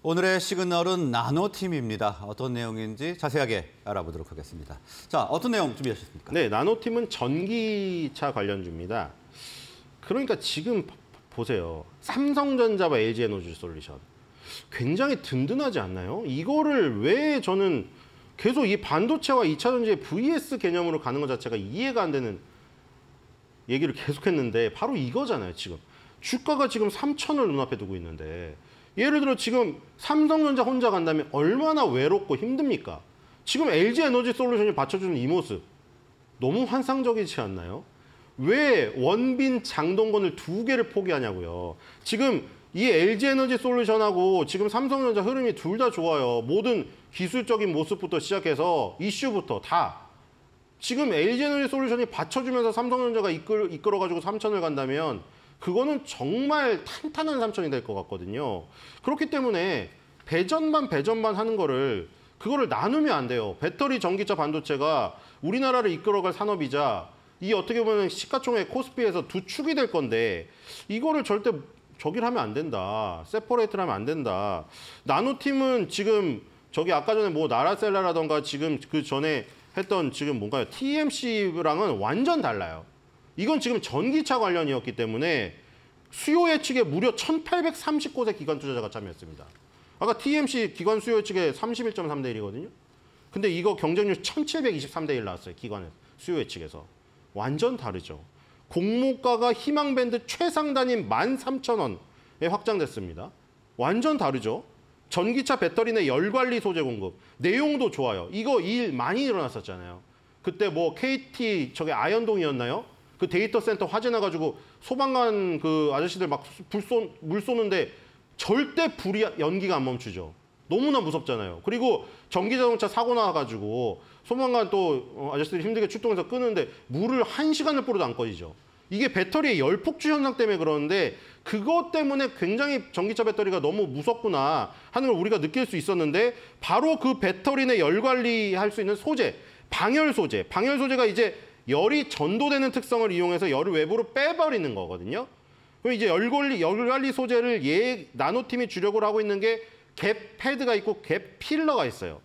오늘의 시그널은 나노팀입니다. 어떤 내용인지 자세하게 알아보도록 하겠습니다. 자, 어떤 내용 준비하셨습니까? 네, 나노팀은 전기차 관련주입니다. 그러니까 지금 보세요. 삼성전자와 LG 에너지 솔루션. 굉장히 든든하지 않나요? 이거를 왜 저는 계속 이 반도체와 2차 전지의 VS 개념으로 가는 것 자체가 이해가 안 되는 얘기를 계속했는데 바로 이거잖아요, 지금. 주가가 지금 3천을 눈앞에 두고 있는데 예를 들어 지금 삼성전자 혼자 간다면 얼마나 외롭고 힘듭니까? 지금 LG 에너지 솔루션이 받쳐주는 이 모습 너무 환상적이지 않나요? 왜 원빈 장동건을 두 개를 포기하냐고요. 지금 이 LG 에너지 솔루션하고 지금 삼성전자 흐름이 둘 다 좋아요. 모든 기술적인 모습부터 시작해서 이슈부터 다. 지금 LG 에너지 솔루션이 받쳐주면서 삼성전자가 이끌, 이끌어가지고 삼천을 간다면 그거는 정말 탄탄한 삼천이 될 것 같거든요. 그렇기 때문에 배전만 배전만 하는 거를 그거를 나누면 안 돼요. 배터리, 전기차, 반도체가 우리나라를 이끌어갈 산업이자 이 어떻게 보면 시가총액 코스피에서 두 축이 될 건데 이거를 절대 저기를 하면 안 된다. 세퍼레이트를 하면 안 된다. 나노팀은 지금 저기 아까 전에 뭐 나라셀라라던가 지금 그 전에 했던 지금 뭔가요? TMC랑은 완전 달라요. 이건 지금 전기차 관련이었기 때문에 수요 예측에 무려 1,830곳의 기관 투자자가 참여했습니다. 아까 TMC 기관 수요 예측에 31.3대 1이거든요. 근데 이거 경쟁률 1,723대 1 나왔어요. 기관 수요 예측에서. 완전 다르죠. 공모가가 희망밴드 최상단인 13,000원에 확장됐습니다. 완전 다르죠. 전기차 배터리 내 열관리 소재 공급. 내용도 좋아요. 이거 일 많이 일어났었잖아요. 그때 뭐 KT 저게 아현동이었나요? 그 데이터 센터 화재 나가지고 소방관 그 아저씨들 막 불 쏘, 물 쏘는데 절대 불이 연기가 안 멈추죠. 너무나 무섭잖아요. 그리고 전기 자동차 사고 나가지고 소방관 또 어, 아저씨들이 힘들게 출동해서 끄는데 물을 한 시간을 뿌려도 안 꺼지죠. 이게 배터리의 열폭주 현상 때문에 그러는데 그것 때문에 굉장히 전기차 배터리가 너무 무섭구나 하는 걸 우리가 느낄 수 있었는데 바로 그 배터리 내 열 관리할 수 있는 소재, 방열 소재, 방열 소재가 이제 열이 전도되는 특성을 이용해서 열을 외부로 빼버리는 거거든요. 그럼 이제 열 관리, 열 관리 소재를 예, 나노팀이 주력으 하고 있는 게 갭 패드가 있고 갭 필러가 있어요.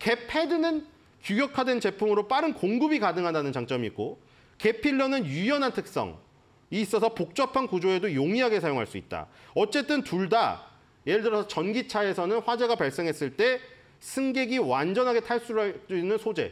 갭 패드는 규격화된 제품으로 빠른 공급이 가능하다는 장점이 있고 갭 필러는 유연한 특성이 있어서 복잡한 구조에도 용이하게 사용할 수 있다. 어쨌든 둘 다 예를 들어서 전기차에서는 화재가 발생했을 때 승객이 완전하게 탈수할 수 있는 소재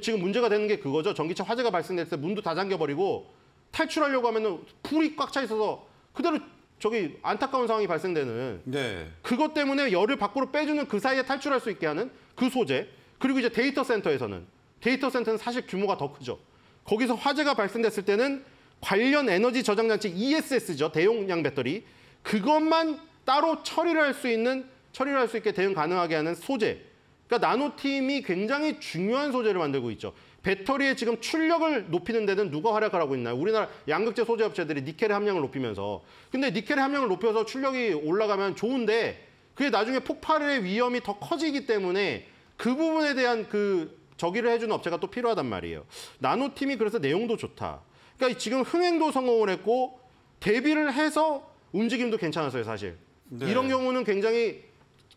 지금 문제가 되는 게 그거죠. 전기차 화재가 발생될 때 문도 다 잠겨버리고 탈출하려고 하면은 풀이 꽉 차 있어서 그대로 저기 안타까운 상황이 발생되는 네. 그것 때문에 열을 밖으로 빼주는 그 사이에 탈출할 수 있게 하는 그 소재 그리고 이제 데이터 센터에서는 데이터 센터는 사실 규모가 더 크죠. 거기서 화재가 발생됐을 때는 관련 에너지 저장 장치 ESS죠 대용량 배터리 그것만 따로 처리를 할 수 있는 처리를 할 수 있게 대응 가능하게 하는 소재 그러니까 나노팀이 굉장히 중요한 소재를 만들고 있죠. 배터리의 지금 출력을 높이는 데는 누가 활약을 하고 있나요? 우리나라 양극재 소재 업체들이 니켈의 함량을 높이면서. 근데 니켈의 함량을 높여서 출력이 올라가면 좋은데 그게 나중에 폭발의 위험이 더 커지기 때문에 그 부분에 대한 그 저기를 해주는 업체가 또 필요하단 말이에요. 나노팀이 그래서 내용도 좋다. 그러니까 지금 흥행도 성공을 했고 대비를 해서 움직임도 괜찮았어요, 사실. 네. 이런 경우는 굉장히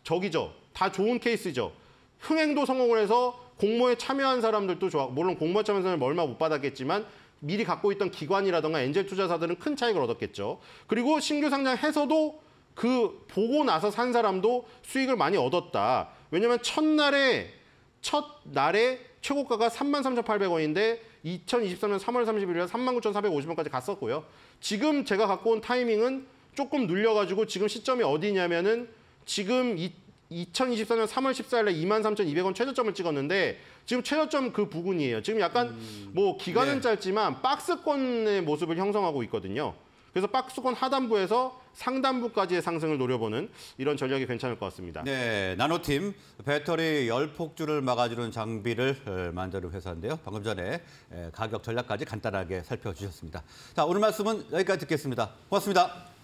적이죠다 좋은 케이스죠. 흥행도 성공을 해서 공모에 참여한 사람들도 좋아고 물론 공모에 참여한 사람은 얼마 못 받았겠지만 미리 갖고 있던 기관이라던가 엔젤 투자사들은 큰 차익을 얻었겠죠. 그리고 신규 상장해서도 그 보고 나서 산 사람도 수익을 많이 얻었다. 왜냐면 첫날에 첫날에 최고가가 33,800원인데 2023년 3월 30일에 39,450원까지 갔었고요. 지금 제가 갖고 온 타이밍은 조금 눌려가지고 지금 시점이 어디냐면은 지금 이, 2024년 3월 14일에 23,200원 최저점을 찍었는데 지금 최저점 그 부근이에요. 지금 약간 음... 뭐 기간은 네. 짧지만 박스권의 모습을 형성하고 있거든요. 그래서 박스권 하단부에서 상단부까지의 상승을 노려보는 이런 전략이 괜찮을 것 같습니다. 네, 나노팀 배터리 열 폭주를 막아주는 장비를 어, 만드는 회사인데요. 방금 전에 가격 전략까지 간단하게 살펴주셨습니다. 자, 오늘 말씀은 여기까지 듣겠습니다. 고맙습니다.